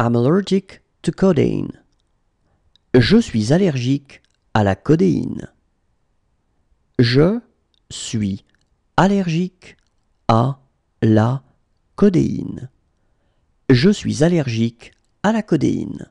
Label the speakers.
Speaker 1: I'm allergic to codeine. Je suis allergique à la codéine. Je suis allergique à la codéine. Je suis allergique à la codéine.